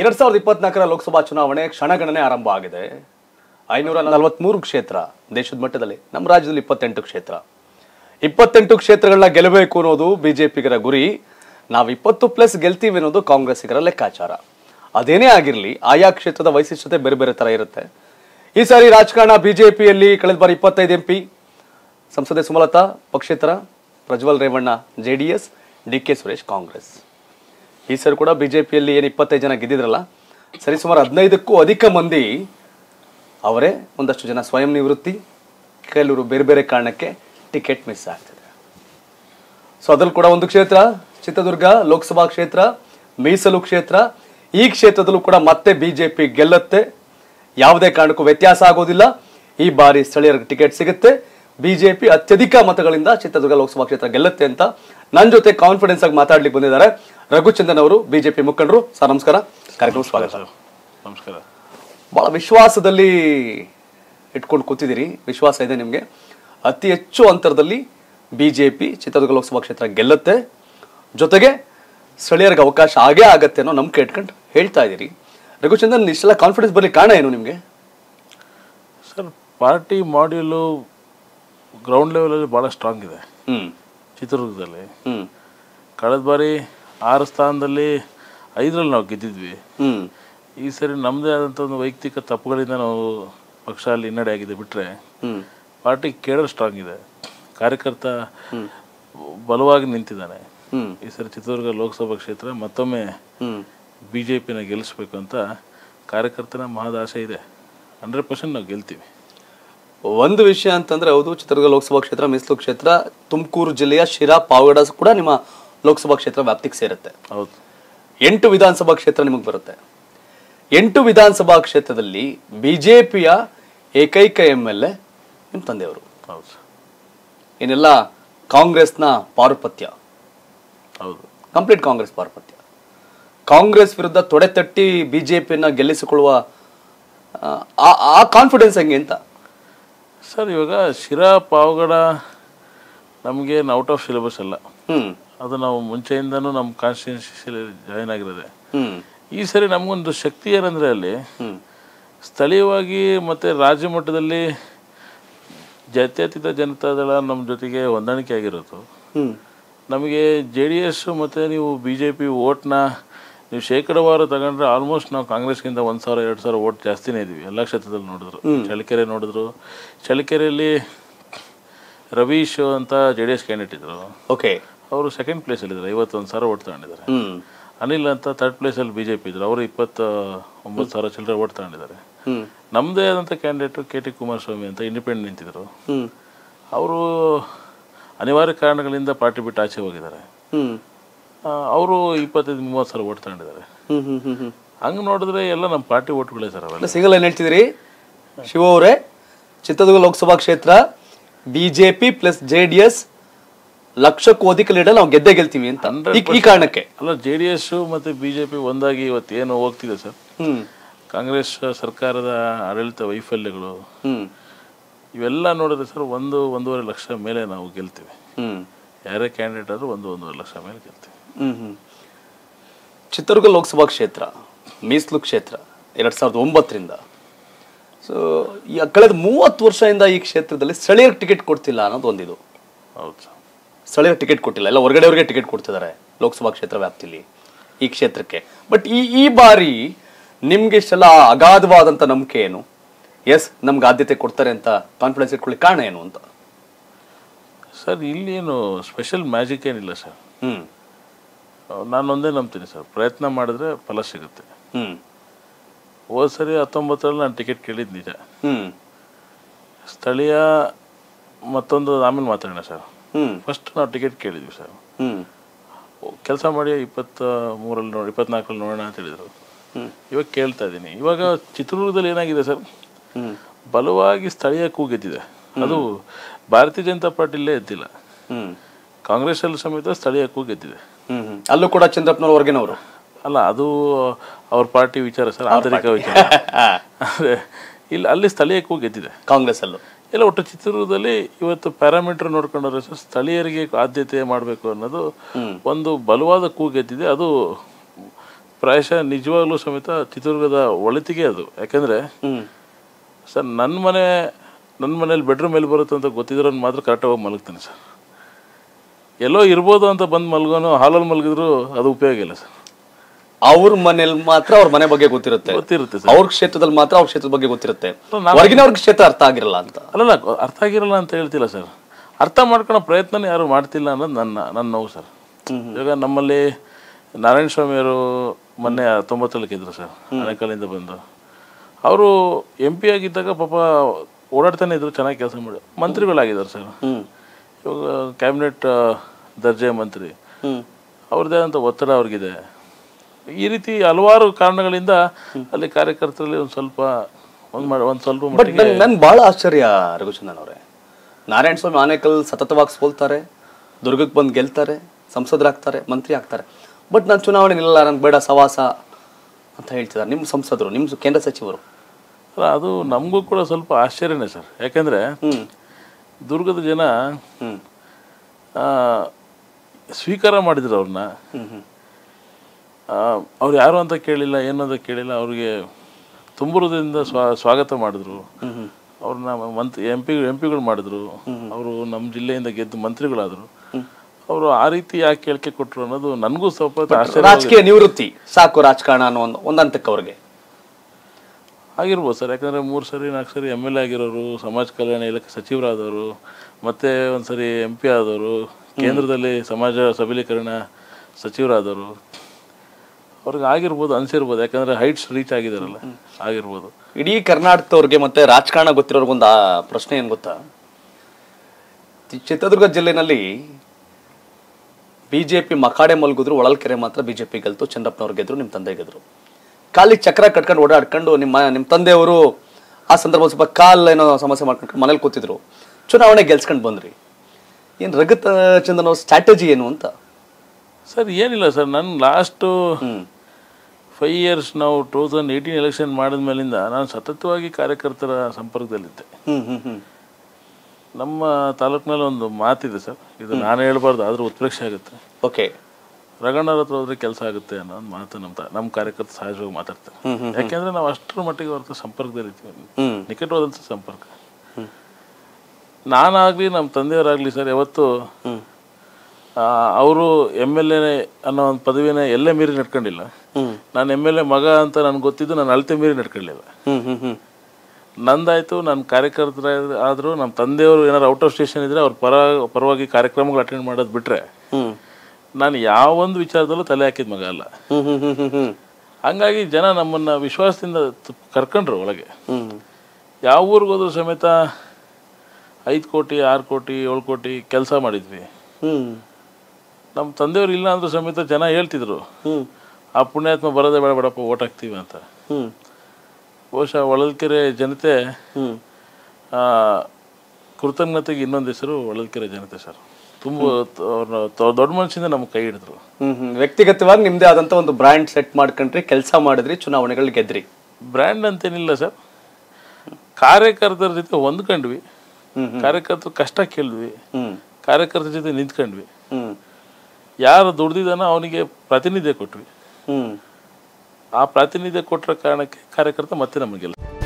ಎರಡ್ ಸಾವಿರದ ಇಪ್ಪತ್ನಾಲ್ಕರ ಲೋಕಸಭಾ ಚುನಾವಣೆ ಕ್ಷಣಗಣನೆ ಆರಂಭ ಆಗಿದೆ ಐನೂರ ನಲವತ್ಮೂರು ಕ್ಷೇತ್ರ ದೇಶದ ಮಟ್ಟದಲ್ಲಿ ನಮ್ಮ ರಾಜ್ಯದಲ್ಲಿ ಇಪ್ಪತ್ತೆಂಟು ಕ್ಷೇತ್ರ ಇಪ್ಪತ್ತೆಂಟು ಕ್ಷೇತ್ರಗಳನ್ನ ಗೆಲ್ಲಬೇಕು ಅನ್ನೋದು ಬಿಜೆಪಿಗರ ಗುರಿ ನಾವು ಇಪ್ಪತ್ತು ಪ್ಲಸ್ ಗೆಲ್ತೀವಿ ಅನ್ನೋದು ಕಾಂಗ್ರೆಸ್ಸಿಗರ ಲೆಕ್ಕಾಚಾರ ಅದೇನೇ ಆಗಿರಲಿ ಆಯಾ ಕ್ಷೇತ್ರದ ವೈಶಿಷ್ಟ್ಯತೆ ಬೇರೆ ಬೇರೆ ಥರ ಇರುತ್ತೆ ಈ ಸಾರಿ ರಾಜಕಾರಣ ಬಿಜೆಪಿಯಲ್ಲಿ ಕಳೆದ ಬಾರಿ ಇಪ್ಪತ್ತೈದು ಎಂ ಪಿ ಸಂಸದೆ ಸುಮಲತಾ ಪಕ್ಷೇತರ Prajwal Revanna J D S D K Suresh Congress ಈ ಸರ್ ಕೂಡ ಬಿ ಜೆ ಪಿಯಲ್ಲಿ ಏನು ಇಪ್ಪತ್ತೈದು ಜನ ಗೆದ್ದಿದ್ರಲ್ಲ ಸರಿ ಸುಮಾರು ಹದಿನೈದಕ್ಕೂ ಅಧಿಕ ಮಂದಿ ಅವರೇ ಒಂದಷ್ಟು ಜನ ಸ್ವಯಂ ನಿವೃತ್ತಿ ಕೆಲವರು ಬೇರೆ ಬೇರೆ ಕಾರಣಕ್ಕೆ ಟಿಕೆಟ್ ಮಿಸ್ ಆಗ್ತದೆ ಸೊ ಅದ್ರಲ್ಲಿ ಕೂಡ ಒಂದು ಕ್ಷೇತ್ರ ಚಿತ್ರದುರ್ಗ ಲೋಕಸಭಾ ಕ್ಷೇತ್ರ ಮೀಸಲು ಕ್ಷೇತ್ರ ಈ ಕ್ಷೇತ್ರದಲ್ಲೂ ಕೂಡ ಮತ್ತೆ ಬಿ ಜೆ ಪಿ ಗೆಲ್ಲತ್ತೆ ಯಾವುದೇ ಕಾರಣಕ್ಕೂ ವ್ಯತ್ಯಾಸ ಆಗೋದಿಲ್ಲ ಈ ಬಾರಿ ಸ್ಥಳೀಯರಿಗೆ ಟಿಕೆಟ್ ಸಿಗುತ್ತೆ ಬಿಜೆಪಿ ಅತ್ಯಧಿಕ ಮತಗಳಿಂದ ಚಿತ್ರದುರ್ಗ ಲೋಕಸಭಾ ಕ್ಷೇತ್ರ ಗೆಲ್ಲುತ್ತೆ ಅಂತ ನನ್ನ ಜೊತೆ ಕಾನ್ಫಿಡೆನ್ಸ್ ಆಗಿ ಮಾತಾಡ್ಲಿಕ್ಕೆ ಬಂದಿದ್ದಾರೆ ರಘುಚಂದನ್ ಅವರು ಬಿಜೆಪಿ ಮುಖಂಡರು ಸರ್ ನಮಸ್ಕಾರ ಕಾರ್ಯಕ್ರಮ ಸ್ವಾಗತ ನಮಸ್ಕಾರ ಬಹಳ ವಿಶ್ವಾಸದಲ್ಲಿ ಇಟ್ಕೊಂಡು ಕೂತಿದ್ದೀರಿ ವಿಶ್ವಾಸ ಇದೆ ನಿಮಗೆ ಅತಿ ಹೆಚ್ಚು ಅಂತರದಲ್ಲಿ ಬಿಜೆಪಿ ಚಿತ್ರದುರ್ಗ ಲೋಕಸಭಾ ಕ್ಷೇತ್ರ ಗೆಲ್ಲುತ್ತೆ ಜೊತೆಗೆ ಸ್ಥಳೀಯರಿಗೆ ಅವಕಾಶ ಆಗೇ ಆಗತ್ತೆ ಅನ್ನೋ ನಂಬಿಕೆ ಇಟ್ಕೊಂಡು ಹೇಳ್ತಾ ಇದ್ದೀರಿ ರಘುಚಂದನ್ ಇಷ್ಟೆಲ್ಲ ಕಾನ್ಫಿಡೆನ್ಸ್ ಬರಲಿ ಕಾರಣ ಏನು ನಿಮಗೆ ಸರ್ ಪಾರ್ಟಿ ಮಾಡ್ಯೂಲು ಗ್ರೌಂಡ್ ಲೆವೆಲಲ್ಲಿ ಭಾಳ ಸ್ಟ್ರಾಂಗ್ ಇದೆ ಚಿತ್ರದುರ್ಗದಲ್ಲಿ ಕಳೆದ ಬಾರಿ ಆರು ಸ್ಥಾನದಲ್ಲಿ ಐದರಲ್ಲಿ ನಾವು ಗೆದ್ದಿದ್ವಿ ಈ ಸರಿ ನಮ್ಮದೇ ಆದಂಥ ಒಂದು ವೈಯಕ್ತಿಕ ತಪ್ಪುಗಳಿಂದ ನಾವು ಪಕ್ಷ ಅಲ್ಲಿ ಹಿನ್ನಡೆ ಆಗಿದೆ ಬಿಟ್ಟರೆ ಪಾರ್ಟಿ ಕೇಳಲು ಸ್ಟ್ರಾಂಗ್ ಇದೆ ಕಾರ್ಯಕರ್ತ ಬಲವಾಗಿ ನಿಂತಿದ್ದಾನೆ ಈ ಸರಿ ಚಿತ್ರದುರ್ಗ ಲೋಕಸಭಾ ಕ್ಷೇತ್ರ ಮತ್ತೊಮ್ಮೆ ಬಿ ಜೆ ಪಿನ ಗೆಲ್ಲಿಸ್ಬೇಕು ಅಂತ ಕಾರ್ಯಕರ್ತನ ಮಹದಾಶೆ ಇದೆ ಹಂಡ್ರೆಡ್ ಪರ್ಸೆಂಟ್ ನಾವು ಗೆಲ್ತೀವಿ ಒಂದು ವಿಷಯ ಅಂತಂದ್ರೆ ಹೌದು ಚಿತ್ರದುರ್ಗ ಲೋಕಸಭಾ ಕ್ಷೇತ್ರ ಮೀಸಲು ಕ್ಷೇತ್ರ ತುಮಕೂರು ಜಿಲ್ಲೆಯ ಶಿರಾ ಪಾವಗಡ ಕೂಡ ನಿಮ್ಮ ಲೋಕಸಭಾ ಕ್ಷೇತ್ರ ವ್ಯಾಪ್ತಿಗೆ ಸೇರುತ್ತೆ ಹೌದು ಎಂಟು ವಿಧಾನಸಭಾ ಕ್ಷೇತ್ರ ನಿಮಗೆ ಬರುತ್ತೆ ಎಂಟು ವಿಧಾನಸಭಾ ಕ್ಷೇತ್ರದಲ್ಲಿ ಬಿಜೆಪಿಯ ಏಕೈಕ ಎಂ ಎಲ್ ಎ ನಿಮ್ಮ ತಂದೆಯವರು ಹೌದು ಏನೆಲ್ಲ ಕಾಂಗ್ರೆಸ್ನ ಪಾರುಪತ್ಯ ಹೌದು ಕಂಪ್ಲೀಟ್ ಕಾಂಗ್ರೆಸ್ ಪಾರುಪತ್ಯ ಕಾಂಗ್ರೆಸ್ ವಿರುದ್ಧ ತೊಡೆ ತಟ್ಟಿ ಬಿಜೆಪಿಯನ್ನ ಗೆಲ್ಲಿಸಿಕೊಳ್ಳುವ ಆ ಕಾನ್ಫಿಡೆನ್ಸ್ ಹೆಂಗೆ ಅಂತ ಸರ್ ಇವಾಗ ಶಿರಾ ಪಾವಗಡ ನಮಗೇನು ಔಟ್ ಆಫ್ ಸಿಲೆಬಸ್ ಅಲ್ಲ ಅದು ನಾವು ಮುಂಚೆಯಿಂದನೂ ನಮ್ಮ ಕಾನ್ಸ್ಟಿಟ್ಯೂನ್ಸಿಯಲ್ಲಿ ಜಾಯ್ನ್ ಆಗಿರೋದೆ ಈ ಸರಿ ನಮಗೊಂದು ಶಕ್ತಿ ಏನಂದರೆ ಅಲ್ಲಿ ಸ್ಥಳೀಯವಾಗಿ ಮತ್ತು ರಾಜ್ಯ ಮಟ್ಟದಲ್ಲಿ ಜಾತ್ಯತೀತ ಜನತಾದಳ ನಮ್ಮ ಜೊತೆಗೆ ಹೊಂದಾಣಿಕೆ ಆಗಿರೋದು ನಮಗೆ ಜೆ ಡಿ ಎಸ್ ಮತ್ತು ನೀವು ಬಿ ಜೆ ಪಿ ಓಟ್ನ ನೀವು ಶೇಕಡವಾರು ತಗೊಂಡ್ರೆ ಆಲ್ಮೋಸ್ಟ್ ನಾವು ಕಾಂಗ್ರೆಸ್ಗಿಂತ ಒಂದು ಸಾವಿರ ಎರಡು ಸಾವಿರ ಓಟ್ ಜಾಸ್ತಿನೇ ಇದ್ದೀವಿ ಎಲ್ಲ ಕ್ಷೇತ್ರದಲ್ಲಿ ನೋಡಿದ್ರು ಚಳ್ಳಕೆರೆ ನೋಡಿದ್ರು ಚಳ್ಳಕೆರೆಯಲ್ಲಿ ರವೀಶ್ ಅಂತ ಜೆ ಡಿ ಎಸ್ ಕ್ಯಾಂಡಿಡೇಟ್ ಇದ್ರು ಓಕೆ ಅವರು ಸೆಕೆಂಡ್ ಪ್ಲೇಸಲ್ಲಿದ್ದಾರೆ ಐವತ್ತೊಂದು ಸಾವಿರ ಓಟ್ ತಗೊಂಡಿದ್ದಾರೆ ಅನಿಲ್ ಅಂತ ಥರ್ಡ್ ಪ್ಲೇಸಲ್ಲಿ ಬಿ ಜೆ ಪಿ ಇದ್ರು ಅವರು ಇಪ್ಪತ್ತ ಒಂಬತ್ತು ಸಾವಿರ ಚಿಲ್ಲರೆ ಓಟ್ ತಗೊಂಡಿದ್ದಾರೆ ನಮ್ಮದೇ ಆದಂಥ ಕ್ಯಾಂಡಿಡೇಟು ಕೆ ಟಿ ಕುಮಾರಸ್ವಾಮಿ ಅಂತ ಇಂಡಿಪೆಂಡೆಂಟ್ ನಿಂತಿದ್ರು ಅವರು ಅನಿವಾರ್ಯ ಕಾರಣಗಳಿಂದ ಪಾರ್ಟಿ ಬಿಟ್ಟು ಆಚೆ ಹೋಗಿದ್ದಾರೆ ಅವರು ಇಪ್ಪತ್ತೈದು ಮೂವತ್ತು ಸಾವಿರ ಓಟ್ ತಗೊಂಡಿದ್ದಾರೆ ಹಂಗೆ ನೋಡಿದ್ರೆ ಎಲ್ಲ ನಮ್ಮ ಪಾರ್ಟಿ ಓಟ್ಗಳೇ ಸರ್ ಅವೆಲ್ಲ ಸಿಗಲ್ಲ ಏನು ಹೇಳ್ತಿದ್ರಿ ಶಿವ ಅವರೇ ಚಿತ್ರದುರ್ಗ ಲೋಕಸಭಾ ಕ್ಷೇತ್ರ B J P plus J D S ಲಕ್ಷಕ್ಕೂ ಅಧಿಕ ಲೀಡರ್ ನಾವು ಗೆದ್ದೆ ಗೆಲ್ತೀವಿ ಅಂತ ಈ ಕಾರಣಕ್ಕೆ ಅಲ್ಲ ಜೆ ಡಿ ಎಸ್ ಮತ್ತು ಬಿ ಜೆ ಪಿ ಒಂದಾಗಿ ಇವತ್ತು ಏನು ಹೋಗ್ತಿದೆ ಸರ್ ಕಾಂಗ್ರೆಸ್ ಸರ್ಕಾರದ ಆಡಳಿತ ವೈಫಲ್ಯಗಳು ಇವೆಲ್ಲ ನೋಡಿದ್ರೆ ಸರ್ ಒಂದು ಒಂದೂವರೆ ಲಕ್ಷ ಮೇಲೆ ನಾವು ಗೆಲ್ತೀವಿ ಯಾರೇ ಕ್ಯಾಂಡಿಡೇಟ್ ಆದರೂ ಒಂದು ಒಂದೂವರೆ ಲಕ್ಷ ಮೇಲೆ ಗೆಲ್ತೀವಿ ಚಿತ್ರದುರ್ಗ ಲೋಕಸಭಾ ಕ್ಷೇತ್ರ ಮೀಸಲು ಕ್ಷೇತ್ರ ಎರಡು ಸಾವಿರದ ಒಂಬತ್ತರಿಂದ ಸೊ ಈ ಕಳೆದ ಮೂವತ್ತು ವರ್ಷದಿಂದ ಈ ಕ್ಷೇತ್ರದಲ್ಲಿ ಸ್ಥಳೀಯರ ಟಿಕೆಟ್ ಕೊಡ್ತಿಲ್ಲ ಅನ್ನೋದು ಒಂದಿದು ಹೌದು ಸ್ಥಳೀಯರ ಟಿಕೆಟ್ ಕೊಟ್ಟಿಲ್ಲ ಎಲ್ಲ ಅವರಿಗೆ ಟಿಕೆಟ್ ಕೊಡ್ತಿದ್ದಾರೆ ಲೋಕಸಭಾ ಕ್ಷೇತ್ರ ವ್ಯಾಪ್ತಿಲಿ ಈ ಕ್ಷೇತ್ರಕ್ಕೆ ಬಟ್ ಈ ಈ ಬಾರಿ ನಿಮ್ಗೆ ಇಷ್ಟೆಲ್ಲ ಅಗಾಧವಾದಂಥ ನಂಬಿಕೆ ಏನು ಎಸ್ ನಮ್ಗೆ ಆದ್ಯತೆ ಕೊಡ್ತಾರೆ ಅಂತ ಕಾನ್ಫಿಡೆನ್ಸ್ ಇಟ್ಕೊಳ್ಳಿ ಕಾರಣ ಏನು ಅಂತ ಸರ್ ಇಲ್ಲಿ ಏನು ಸ್ಪೆಷಲ್ ಮ್ಯಾಜಿಕ್ ಏನಿಲ್ಲ ಸರ್ ಹ್ಞೂ ನಾನೊಂದೇ ನಂಬ್ತೀನಿ ಸರ್ ಪ್ರಯತ್ನ ಮಾಡಿದ್ರೆ ಫಲ ಸಿಗುತ್ತೆ ಹೋದ ಸರಿ ಹತ್ತೊಂಬತ್ತರಲ್ಲಿ ನಾನು ಟಿಕೆಟ್ ಕೇಳಿದ್ದು ನಿಜ ಸ್ಥಳೀಯ ಮತ್ತೊಂದು ಆಮೇಲೆ ಮಾತಾಡೋಣ ಸರ್ ಫಸ್ಟ್ ನಾವು ಟಿಕೆಟ್ ಕೇಳಿದ್ವಿ ಸರ್ ಕೆಲಸ ಮಾಡಿ ಇಪ್ಪತ್ತ ಮೂರಲ್ಲಿ ನೋಡಿ ಇಪ್ಪತ್ನಾಲ್ಕರಲ್ಲಿ ನೋಡೋಣ ಅಂತ ಹೇಳಿದರು ಇವಾಗ ಕೇಳ್ತಾ ಇದ್ದೀನಿ ಇವಾಗ ಚಿತ್ರದುರ್ಗದಲ್ಲಿ ಏನಾಗಿದೆ ಸರ್ ಬಲವಾಗಿ ಸ್ಥಳೀಯ ಕೂಗೆದ್ದಿದೆ ಅದು ಭಾರತೀಯ ಜನತಾ ಪಾರ್ಟಿಲ್ಲೇ ಎದ್ದಿಲ್ಲ ಕಾಂಗ್ರೆಸ್ ಅಲ್ಲಿ ಸಮೇತ ಸ್ಥಳೀಯ ಕೂಗೆದ್ದಿದೆ ಅಲ್ಲೂ ಕೂಡ ಚಂದ್ರಪ್ಪನವ್ರ ಹೊರಗಿನವರು ಅಲ್ಲ ಅದು ಅವ್ರ ಪಾರ್ಟಿ ವಿಚಾರ ಸರ್ ಆಂತರಿಕ ವಿಚಾರ ಇಲ್ಲಿ ಅಲ್ಲಿ ಸ್ಥಳೀಯಕ್ಕೂ ಗೆದ್ದಿದೆ ಕಾಂಗ್ರೆಸ್ ಅಲ್ಲೂ ಇಲ್ಲ ಒಟ್ಟು ಚಿತ್ರದುರ್ಗದಲ್ಲಿ ಇವತ್ತು ಪ್ಯಾರಾಮೀಟರ್ ನೋಡ್ಕೊಂಡ್ರೆ ಸರ್ ಸ್ಥಳೀಯರಿಗೆ ಆದ್ಯತೆ ಮಾಡಬೇಕು ಅನ್ನೋದು ಒಂದು ಬಲವಾದ ಕೂಗೆದ್ದಿದೆ ಅದು ಪ್ರಾಯಶಃ ನಿಜವಾಗ್ಲೂ ಸಮೇತ ಚಿತ್ರದುರ್ಗದ ಒಳಿತಿಗೆ ಅದು ಯಾಕಂದ್ರೆ ಸರ್ ನನ್ನ ಮನೆ ನನ್ನ ಮನೇಲಿ ಬೆಡ್ರೂಮ್ ಎಲ್ಲಿ ಬರುತ್ತೆ ಅಂತ ಗೊತ್ತಿದ್ರೆ ಮಾತ್ರ ಕರೆಕ್ಟಾಗಿ ಹೋಗಿ ಸರ್ ಎಲ್ಲೋ ಇರ್ಬೋದು ಅಂತ ಬಂದು ಮಲ್ಗೋನು ಹಾಲಲ್ಲಿ ಮಲಗಿದ್ರು ಅದು ಉಪಯೋಗ ಇಲ್ಲ ಸರ್ ಅವ್ರ ಮನೇಲಿ ಮಾತ್ರ ಅವ್ರ ಮನೆ ಬಗ್ಗೆ ಗೊತ್ತಿರುತ್ತೆ ಗೊತ್ತಿರುತ್ತೆ ಸರ್ ಅವ್ರ ಕ್ಷೇತ್ರದಲ್ಲಿ ಮಾತ್ರ ಅವ್ರ ಕ್ಷೇತ್ರದ ಬಗ್ಗೆ ಗೊತ್ತಿರುತ್ತೆ ಹೊರಗಿನವ್ರ ಕ್ಷೇತ್ರ ಅರ್ಥ ಆಗಿರಲ್ಲ ಅಂತ ಅಲ್ಲಲ್ಲ ಅರ್ಥ ಆಗಿರಲ್ಲ ಅಂತ ಹೇಳ್ತಿಲ್ಲ ಸರ್ ಅರ್ಥ ಮಾಡ್ಕೊಳೋ ಪ್ರಯತ್ನ ಯಾರು ಮಾಡ್ತಿಲ್ಲ ಅನ್ನೋದು ನನ್ನ ನನ್ನ ನೋವು ಸರ್ ಇವಾಗ ನಮ್ಮಲ್ಲಿ ನಾರಾಯಣ ಅವರು ಮೊನ್ನೆ ತೊಂಬತ್ತರಲ್ಲಿ ಇದ್ರು ಸರ್ ಅನೇಕಲಿಂದ ಬಂದು ಅವರು ಎಂ ಪಿ ಆಗಿದ್ದಾಗ ಪಾಪ ಓಡಾಡ್ತಾನೆ ಇದ್ರು ಚೆನ್ನಾಗಿ ಕೆಲಸ ಮಾಡಿ ಮಂತ್ರಿಗಳಾಗಿದ್ದಾರೆ ಸರ್ ಕ್ಯಾಬಿನೆಟ್ ದರ್ಜೆ ಮಂತ್ರಿ ಅವ್ರದ್ದೇ ಆದಂಥ ಒತ್ತಡ ಅವ್ರಿಗಿದೆ ಈ ರೀತಿ ಹಲವಾರು ಕಾರಣಗಳಿಂದ ಅಲ್ಲಿ ಕಾರ್ಯಕರ್ತರಲ್ಲಿ ಒಂದು ಸ್ವಲ್ಪ ಒಂದು ಒಂದು ಸ್ವಲ್ಪ ನನ್ಗೆ ಭಾಳ ಆಶ್ಚರ್ಯ ರಘುಚಂದನ್ ಅವರೇ ನಾರಾಯಣ ಸ್ವಾಮಿ ಆನೇಕಲ್ ಸತತವಾಗಿ ಸೋಲ್ತಾರೆ ದುರ್ಗಕ್ಕೆ ಬಂದು ಗೆಲ್ತಾರೆ ಸಂಸದರಾಗ್ತಾರೆ ಮಂತ್ರಿ ಆಗ್ತಾರೆ ಬಟ್ ನಾನು ಚುನಾವಣೆ ನಿಲ್ಲ ನನಗೆ ಬೇಡ ಸವಾಸ ಅಂತ ಹೇಳ್ತಿದ್ದಾರೆ ನಿಮ್ಮ ಸಂಸದರು ನಿಮ್ಮ ಕೇಂದ್ರ ಸಚಿವರು ಅದು ನಮಗೂ ಕೂಡ ಸ್ವಲ್ಪ ಆಶ್ಚರ್ಯನೇ ಸರ್ ಯಾಕೆಂದರೆ ದುರ್ಗದ ಜನ ಸ್ವೀಕಾರ ಮಾಡಿದ್ರು ಅವ್ರನ್ನ ಅವ್ರು ಯಾರು ಅಂತ ಕೇಳಿಲ್ಲ ಏನಂತ ಕೇಳಿಲ್ಲ ಅವ್ರಿಗೆ ತುಂಬುರದಿಂದ ಸ್ವಾಗತ ಮಾಡಿದ್ರು ಅವ್ರನ್ನ ಮಂತ್ರಿ ಎಂ ಪಿ ಎಂ ಪಿಗಳು ಮಾಡಿದ್ರು ಅವರು ನಮ್ಮ ಜಿಲ್ಲೆಯಿಂದ ಗೆದ್ದು ಮಂತ್ರಿಗಳಾದ್ರು ಅವರು ಆ ರೀತಿ ಯಾಕೆ ಕೇಳಿಕೆ ಕೊಟ್ಟರು ಅನ್ನೋದು ನನಗೂ ಸ್ವಲ್ಪ ರಾಜಕೀಯ ನಿವೃತ್ತಿ ಸಾಕು ರಾಜಕಾರಣ ಅನ್ನೋ ಒಂದು ಒಂದಂತಕ್ಕೆ ಅವ್ರಿಗೆ ಆಗಿರ್ಬೋದು ಸರ್ ಯಾಕಂದರೆ ಮೂರು ಸರಿ ನಾಲ್ಕು ಸರಿ ಎಮ್ ಎಲ್ ಎ ಆಗಿರೋರು ಸಮಾಜ ಕಲ್ಯಾಣ ಇಲಾಖೆ ಸಚಿವರಾದವರು ಮತ್ತು ಒಂದು ಸರಿ ಎಂ ಪಿ ಆದವರು ಕೇಂದ್ರದಲ್ಲಿ ಸಮಾಜ ಸಬಲೀಕರಣ ಸಚಿವರಾದವರು ಅವ್ರಿಗೆ ಆಗಿರ್ಬೋದು ಅನಿಸಿರ್ಬೋದು ಯಾಕಂದರೆ ಹೈಟ್ಸ್ ರೀಚ್ ಆಗಿದಾರಲ್ಲ ಆಗಿರ್ಬೋದು ಇಡೀ ಕರ್ನಾಟಕದವ್ರಿಗೆ ಮತ್ತು ರಾಜಕಾರಣ ಗೊತ್ತಿರೋರ್ಗೊಂದು ಪ್ರಶ್ನೆ ಏನು ಗೊತ್ತಾ ಚಿತ್ರದುರ್ಗ ಜಿಲ್ಲೆಯಲ್ಲಿ ಬಿ ಜೆ ಪಿ ಮಕಾಡೆ ಮಲ್ಗಿದ್ರು ಒಳಲ್ಕೆರೆ ಮಾತ್ರ ಬಿ ಜೆ ಪಿ ಗೆಲ್ತು ಚಂದ್ರಪ್ಪನವ್ರು ಗೆದ್ರು ನಿಮ್ಮ ತಂದೆ ಗೆದ್ರು ಕಾಲಿಗೆ ಚಕ್ರ ಕಟ್ಕೊಂಡು ಓಡಾಡ್ಕೊಂಡು ನಿಮ್ಮ ನಿಮ್ಮ ತಂದೆಯವರು ಆ ಸಂದರ್ಭ ಸ್ವಲ್ಪ ಕಾಲ್ ಏನೋ ಸಮಸ್ಯೆ ಮಾಡ್ಕೊಂಡು ಮನೇಲಿ ಕೂತಿದ್ರು ಚುನಾವಣೆ ಗೆಲ್ಸ್ಕೊಂಡು ಬಂದ್ರಿ ಏನು ರಘುತ ಚಂದನ್ ಅವ್ರ ಸ್ಟ್ರಾಟಜಿ ಏನು ಅಂತ ಸರ್ ಏನಿಲ್ಲ ಸರ್ ನನ್ನ ಲಾಸ್ಟು ಫೈ ಇಯರ್ಸ್ ನಾವು ಟೂ ತೌಸಂಡ್ ಏಯ್ಟೀನ್ ಎಲೆಕ್ಷನ್ ಮಾಡಿದ ಮೇಲಿಂದ ನಾನು ಸತತವಾಗಿ ಕಾರ್ಯಕರ್ತರ ಸಂಪರ್ಕದಲ್ಲಿದ್ದೆ ನಮ್ಮ ತಾಲೂಕಿನಲ್ಲಿ ಒಂದು ಮಾತಿದೆ ಸರ್ ಇದು ನಾನು ಹೇಳ್ಬಾರ್ದು ಆದರೂ ಉತ್ಪ್ರೇಕ್ಷೆ ಆಗುತ್ತೆ ಓಕೆ ರಗಣ್ಣರ ಹತ್ರ ಹೋದ್ರೆ ಕೆಲಸ ಆಗುತ್ತೆ ಅನ್ನೋ ಒಂದು ಮಾತು ನಮ್ಮ ನಮ್ಮ ಕಾರ್ಯಕರ್ತ ಸಹಜವಾಗಿ ಮಾತಾಡ್ತಾರೆ ಯಾಕೆಂದ್ರೆ ನಾವು ಅಷ್ಟರ ಮಟ್ಟಿಗೆ ಅವ್ರ ಇರ್ತೀವಿ ನಿಕಟವಾದಂಥ ಸಂಪರ್ಕ ನಾನಾಗ್ಲಿ ನಮ್ಮ ತಂದೆಯವರಾಗಲಿ ಸರ್ ಯಾವತ್ತು ಅವರು ಎಮ್ ಎಲ್ ಎ ಅನ್ನೋ ಒಂದು ಪದವಿನ ಎಲ್ಲೇ ಮೀರಿ ನಡ್ಕೊಂಡಿಲ್ಲ ನಾನು ಎಮ್ ಎಲ್ ಎ ಮಗ ಅಂತ ನನ್ಗೆ ಗೊತ್ತಿದ್ದು ನಾನು ಅಳತೆ ಮೀರಿ ನಡ್ಕೊಳ್ಳಿಲ್ಲ ನಂದಾಯ್ತು ನನ್ನ ಕಾರ್ಯಕರ್ತರ ಆದರೂ ನಮ್ಮ ತಂದೆಯವರು ಏನಾರು ಔಟ್ ಆಫ್ ಸ್ಟೇಷನ್ ಇದ್ರೆ ಅವ್ರ ಪರ ಪರವಾಗಿ ಕಾರ್ಯಕ್ರಮಗಳು ಅಟೆಂಡ್ ಮಾಡೋದು ಬಿಟ್ರೆ ನಾನು ಯಾವೊಂದು ವಿಚಾರದಲ್ಲೂ ತಲೆ ಹಾಕಿದ ಮಗ ಅಲ್ಲ ಹಂಗಾಗಿ ಜನ ನಮ್ಮನ್ನು ವಿಶ್ವಾಸದಿಂದ ಕರ್ಕೊಂಡ್ರು ಒಳಗೆ ಯಾವ ಊರಿಗೆ ಹೋದ್ರೂ ಸಮೇತ ಐದು ಕೋಟಿ ಆರು ಕೋಟಿ ಏಳು ಕೋಟಿ ಕೆಲಸ ಮಾಡಿದ್ವಿ ನಮ್ಮ ತಂದೆಯವ್ರು ಇಲ್ಲ ಅಂದ್ರೂ ಸಮೇತ ಜನ ಹೇಳ್ತಿದ್ರು ಆ ಪುಣ್ಯಾತ್ಮ ಬರೋದೇ ಬೇಡ ಬೇಡಪ್ಪ ಓಟ್ ಹಾಕ್ತೀವಿ ಅಂತ ಬಹುಶಃ ಹೊಳಲ್ಕೆರೆ ಜನತೆ ಕೃತಜ್ಞತೆಗೆ ಇನ್ನೊಂದು ಹೆಸರು ಹೊಳಲ್ಕೆರೆ ಜನತೆ ಸರ್ ತುಂಬ ದೊಡ್ಡ ಮನುಷ್ಯ ನಮ್ಗೆ ಕೈ ಹಿಡಿದ್ರು ವ್ಯಕ್ತಿಗತವಾಗಿ ನಿಮ್ದೇ ಆದಂತ ಒಂದು ಬ್ರ್ಯಾಂಡ್ ಸೆಟ್ ಮಾಡ್ಕೊಂಡ್ರಿ ಕೆಲಸ ಮಾಡಿದ್ರಿ ಚುನಾವಣೆಗಳು ಗೆದ್ರಿ ಬ್ರ್ಯಾಂಡ್ ಅಂತೇನಿಲ್ಲ ಸರ್ ಕಾರ್ಯಕರ್ತರ ಜೊತೆ ಹೊಂದ್ಕೊಂಡ್ವಿ ಕಾರ್ಯಕರ್ತರು ಕಷ್ಟ ಕೇಳಿದ್ವಿ ಕಾರ್ಯಕರ್ತರ ಜೊತೆ ನಿಂತ್ಕೊಂಡ್ವಿ ಯಾರು ದುಡ್ದಿದಾನೋ ಅವನಿಗೆ ಪ್ರಾತಿನಿಧ್ಯ ಕೊಟ್ವಿ ಆ ಪ್ರಾತಿನಿಧ್ಯ ಕೊಟ್ಟರ ಕಾರಣಕ್ಕೆ ಕಾರ್ಯಕರ್ತ ಮತ್ತೆ ನಮಗೆಲ್ಲ